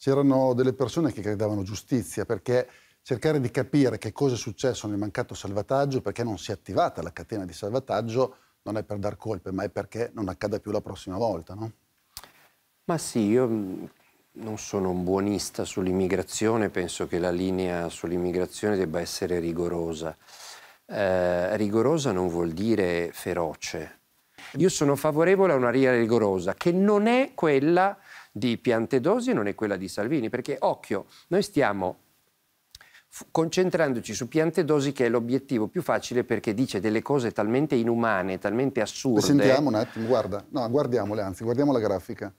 c'erano delle persone che credevano giustizia perché cercare di capire che cosa è successo nel mancato salvataggio, perché non si è attivata la catena di salvataggio, non è per dar colpe, ma è perché non accada più la prossima volta, no? Ma sì, io mm, non sono un buonista sull'immigrazione, penso che la linea sull'immigrazione debba essere rigorosa. Eh, rigorosa non vuol dire feroce. Io sono favorevole a una linea rigorosa, che non è quella di Piantedosi non è quella di Salvini, perché occhio, noi stiamo concentrandoci su Piantedosi che è l'obiettivo più facile perché dice delle cose talmente inumane, talmente assurde. Le sentiamo un attimo, guarda, no, guardiamole anzi, guardiamo la grafica.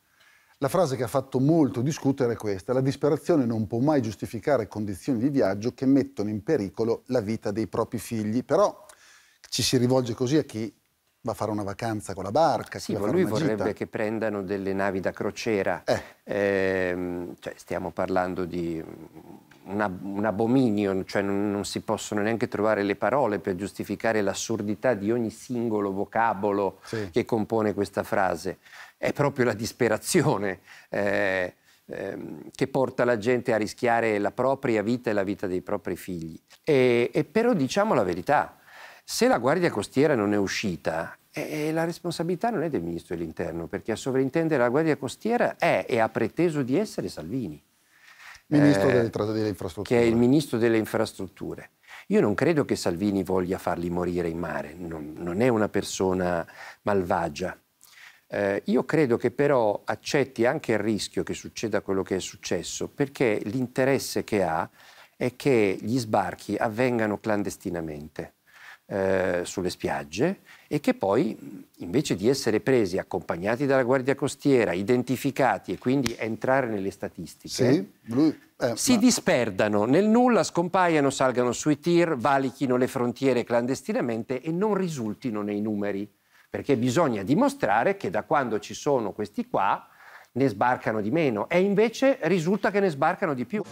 La frase che ha fatto molto discutere è questa, la disperazione non può mai giustificare condizioni di viaggio che mettono in pericolo la vita dei propri figli, però ci si rivolge così a chi va a fare una vacanza con la barca. Sì, ma lui vorrebbe gita. che prendano delle navi da crociera. Eh. Eh, cioè, stiamo parlando di una, un abominio, cioè non, non, si possono neanche trovare le parole per giustificare l'assurdità di ogni singolo vocabolo sì. che compone questa frase. È proprio la disperazione. Eh, ehm, che porta la gente a rischiare la propria vita e la vita dei propri figli. E, e però diciamo la verità, se la Guardia Costiera non è uscita, eh, eh, la responsabilità non è del Ministro dell'Interno, perché a sovrintendere la Guardia Costiera è e ha preteso di essere Salvini. Ministro eh, delle Infrastrutture. Che è il Ministro delle Infrastrutture. Io non credo che Salvini voglia farli morire in mare, non, non è una persona malvagia. Eh, io credo che però accetti anche il rischio che succeda quello che è successo, perché l'interesse che ha è che gli sbarchi avvengano clandestinamente. Eh, sulle spiagge e che poi invece di essere presi, accompagnati dalla Guardia Costiera, identificati e quindi entrare nelle statistiche, sì, lui, eh, si ma... disperdano nel nulla, scompaiano, salgano sui tir, valichino le frontiere clandestinamente e non risultino nei numeri, perché bisogna dimostrare che da quando ci sono questi qua ne sbarcano di meno e invece risulta che ne sbarcano di più.